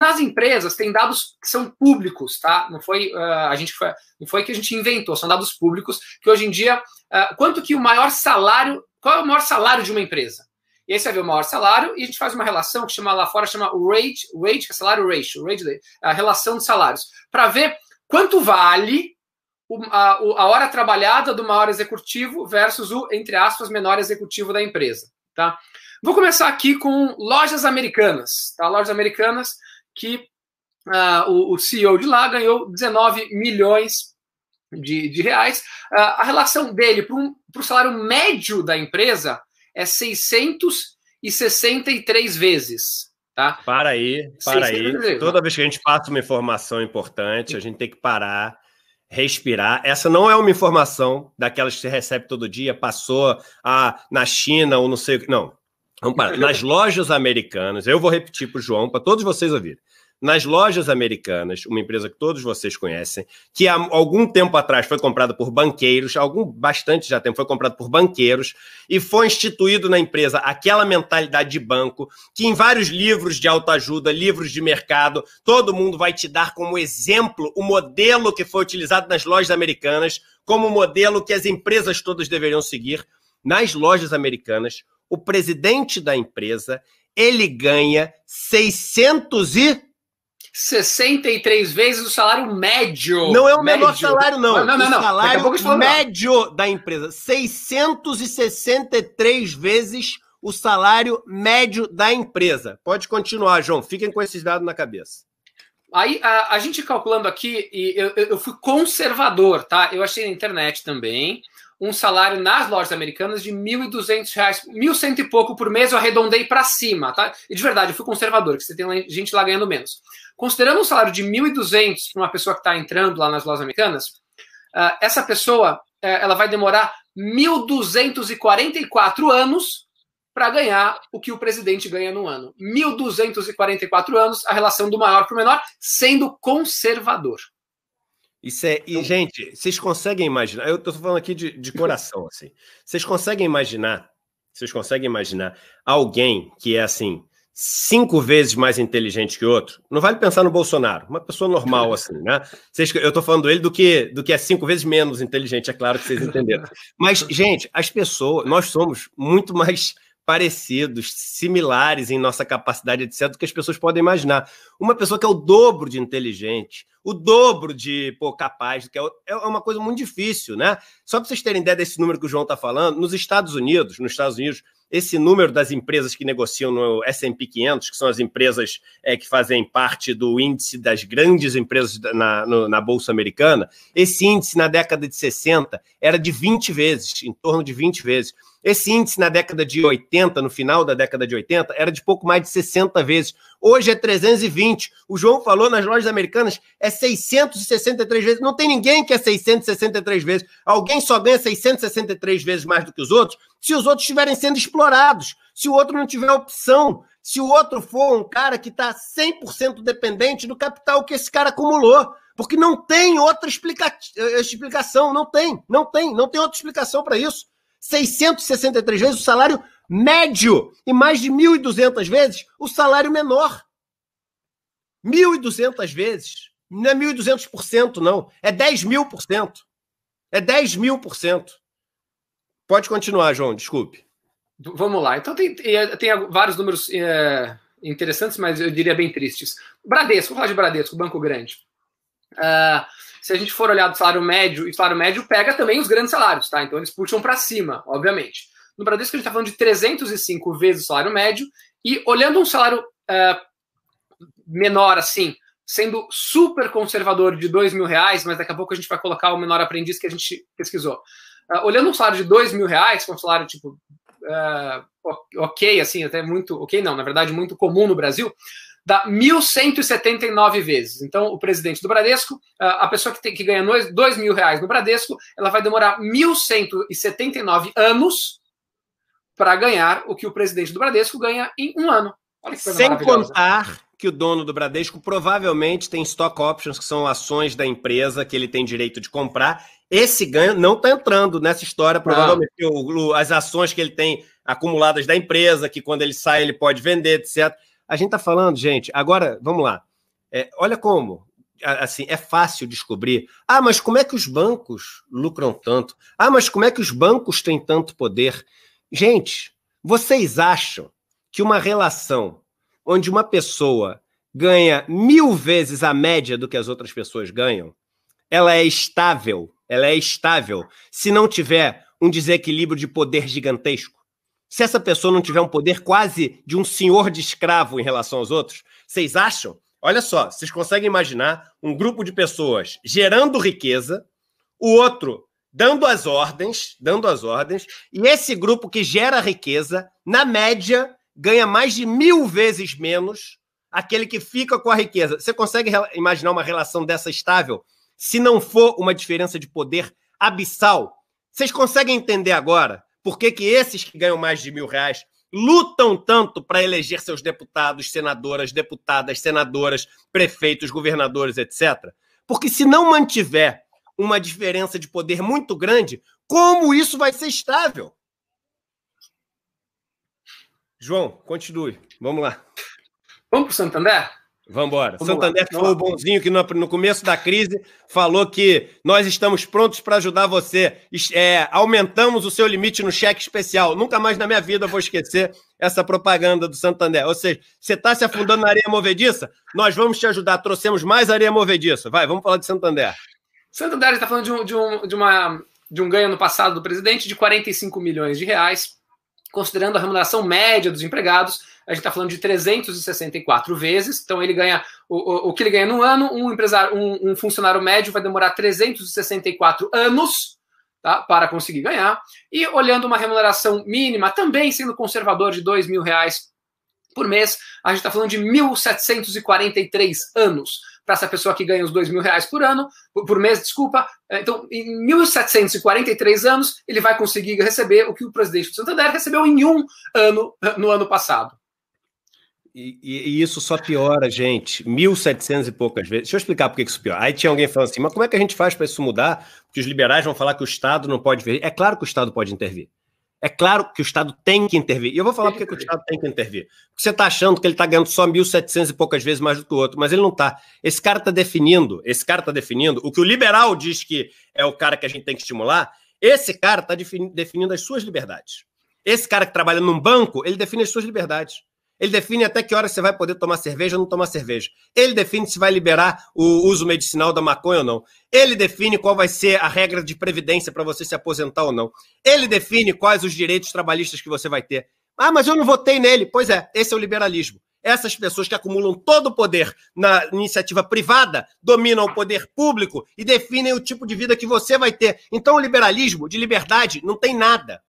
nas empresas tem dados que são públicos, tá? Não foi uh, a gente foi, não foi que a gente inventou, são dados públicos que hoje em dia uh, quanto que o maior salário, qual é o maior salário de uma empresa? E aí você vai ver o maior salário e a gente faz uma relação que chama lá fora chama rate, rate que é salário ratio, rate, a relação de salários, para ver quanto vale a, a hora trabalhada do maior executivo versus o entre aspas menor executivo da empresa, tá? Vou começar aqui com lojas americanas, tá? Lojas americanas que uh, o, o, CEO de lá ganhou 19 milhões de, de reais. Uh, a relação dele para o salário médio da empresa é 663 vezes. Tá? Para aí, para aí. Vezes. Toda vez que a gente passa uma informação importante, a gente tem que parar respirar. Essa não é uma informação daquelas que você recebe todo dia, passou a, ah, na China ou não sei o que. Não. Vamos parar. Nas lojas americanas, eu vou repetir para o João, para todos vocês ouvirem nas lojas americanas, uma empresa que todos vocês conhecem, que há algum tempo atrás foi comprada por banqueiros, algum bastante já tempo foi comprada por banqueiros e foi instituído na empresa aquela mentalidade de banco que em vários livros de autoajuda, livros de mercado, todo mundo vai te dar como exemplo o modelo que foi utilizado nas lojas americanas, como modelo que as empresas todas deveriam seguir. Nas lojas americanas, o presidente da empresa, ele ganha 600 e 63 vezes o salário médio. Não é o médio. menor salário, não. Não, ah, não, não. O salário médio da empresa. 663 vezes o salário médio da empresa. Pode continuar, João. Fiquem com esses dados na cabeça. Aí a, a gente calculando aqui, e eu, eu fui conservador, tá? Eu achei na internet também um salário nas lojas americanas de R$ 1.200, R$ 1.100 e pouco por mês, eu arredondei para cima, tá? E de verdade, eu fui conservador, que você tem gente lá ganhando menos. Considerando um salário de R$ 1.200 para uma pessoa que está entrando lá nas lojas americanas, uh, essa pessoa, uh, ela vai demorar 1.244 anos para ganhar o que o presidente ganha no ano. 1.244 anos, a relação do maior para o menor, sendo conservador. Isso é, e, gente, vocês conseguem imaginar? Eu estou falando aqui de, de coração, assim. Vocês conseguem imaginar? Vocês conseguem imaginar alguém que é assim cinco vezes mais inteligente que outro? Não vale pensar no Bolsonaro, uma pessoa normal assim, né? Vocês, eu estou falando dele do que do que é cinco vezes menos inteligente, é claro que vocês entenderam. Mas, gente, as pessoas, nós somos muito mais parecidos, similares em nossa capacidade, etc., do que as pessoas podem imaginar. Uma pessoa que é o dobro de inteligente, o dobro de pô, capaz, que é, é uma coisa muito difícil, né? Só para vocês terem ideia desse número que o João está falando, nos Estados Unidos, nos Estados Unidos, esse número das empresas que negociam no S&P 500, que são as empresas é, que fazem parte do índice das grandes empresas na, no, na, Bolsa Americana, esse índice na década de 60 era de 20 vezes, em torno de 20 vezes. Esse índice na década de 80, no final da década de 80, era de pouco mais de 60 vezes. Hoje é 320. O João falou nas lojas americanas, é 663 vezes. Não tem ninguém que é 663 vezes. Alguém só ganha 663 vezes mais do que os outros se os outros estiverem sendo explorados, se o outro não tiver opção, se o outro for um cara que está 100% dependente do capital que esse cara acumulou. Porque não tem outra explica eh, explicação, não tem, não tem, não tem outra explicação para isso. 663 vezes o salário médio e mais de 1.200 vezes o salário menor. 1.200 vezes. Não é 1.200%, não. É 10 mil por cento. É 10 mil por cento. Pode continuar, João, desculpe. Vamos lá. Então, tem, tem vários números é, interessantes, mas eu diria bem tristes. Bradesco, vou falar de Bradesco, Banco Grande. Uh, se a gente for olhar do salário médio, e o salário médio pega também os grandes salários, tá? Então eles puxam para cima, obviamente. No Bradesco, a gente está falando de 305 vezes o salário médio, e olhando um salário uh, menor, assim, sendo super conservador de dois mil reais, mas daqui a pouco a gente vai colocar o menor aprendiz que a gente pesquisou. Uh, olhando um salário de dois mil reais, que é um salário tipo uh, ok, assim, até muito ok, não, na verdade, muito comum no Brasil, dá 1.179 vezes. Então, o presidente do Bradesco, a pessoa que, tem, que ganha dois, dois mil reais no Bradesco, ela vai demorar 1.179 anos para ganhar o que o presidente do Bradesco ganha em um ano. Olha que coisa Sem contar que o dono do Bradesco provavelmente tem stock options, que são ações da empresa que ele tem direito de comprar. Esse ganho não está entrando nessa história, provavelmente o, as ações que ele tem acumuladas da empresa, que quando ele sai ele pode vender, etc. A gente está falando, gente, agora, vamos lá. É, olha como, assim, é fácil descobrir. Ah, mas como é que os bancos lucram tanto? Ah, mas como é que os bancos têm tanto poder? Gente, vocês acham que uma relação onde uma pessoa ganha mil vezes a média do que as outras pessoas ganham, ela é estável, ela é estável, se não tiver um desequilíbrio de poder gigantesco. Se essa pessoa não tiver um poder quase de um senhor de escravo em relação aos outros, vocês acham? Olha só, vocês conseguem imaginar um grupo de pessoas gerando riqueza, o outro dando as ordens, dando as ordens, e esse grupo que gera riqueza, na média, ganha mais de mil vezes menos aquele que fica com a riqueza. Você consegue imaginar uma relação dessa estável? Se não for uma diferença de poder abissal, vocês conseguem entender agora por que, que esses que ganham mais de mil reais lutam tanto para eleger seus deputados, senadoras, deputadas, senadoras, prefeitos, governadores, etc. Porque se não mantiver uma diferença de poder muito grande, como isso vai ser estável? João, continue. Vamos lá. Vamos para o Santander? Vamos embora. Vamos Santander lá. foi o bonzinho que no, começo da crise falou que nós estamos prontos para ajudar você. É, aumentamos o seu limite no cheque especial. Nunca mais na minha vida vou esquecer essa propaganda do Santander. Ou seja, você está se afundando na areia movediça? Nós vamos te ajudar. Trouxemos mais areia movediça. Vai, vamos falar de Santander. Santander está falando de um, de, um, de, uma, de um ganho no passado do presidente de 45 milhões de reais, considerando a remuneração média dos empregados a gente está falando de 364 vezes. Então ele ganha o, o, o que ele ganha no ano, um empresário, um, um, funcionário médio vai demorar 364 anos tá, para conseguir ganhar. E olhando uma remuneração mínima, também sendo conservador de dois mil reais por mês, a gente está falando de 1.743 anos para essa pessoa que ganha os dois mil reais por ano, por mês, desculpa. É, então, em 1.743 anos, ele vai conseguir receber o que o presidente do Santander recebeu em um ano no ano passado. E, e, isso só piora, gente. 1.700 e poucas vezes. Deixa eu explicar por que isso piora. Aí tinha alguém falando assim, mas como é que a gente faz para isso mudar? Porque os liberais vão falar que o Estado não pode intervir. É claro que o Estado pode intervir. É claro que o Estado tem que intervir. E eu vou falar por que o Estado tem que intervir. Porque você está achando que ele está ganhando só 1.700 e poucas vezes mais do que o outro, mas ele não está. Esse cara está definindo, esse cara está definindo, o que o liberal diz que é o cara que a gente tem que estimular, esse cara está definindo as suas liberdades. Esse cara que trabalha num banco, ele define as suas liberdades. Ele define até que hora você vai poder tomar cerveja ou não tomar cerveja. Ele define se vai liberar o uso medicinal da maconha ou não. Ele define qual vai ser a regra de previdência para você se aposentar ou não. Ele define quais os direitos trabalhistas que você vai ter. Ah, mas eu não votei nele. Pois é, esse é o liberalismo. Essas pessoas que acumulam todo o poder na iniciativa privada dominam o poder público e definem o tipo de vida que você vai ter. Então, o liberalismo de liberdade não tem nada.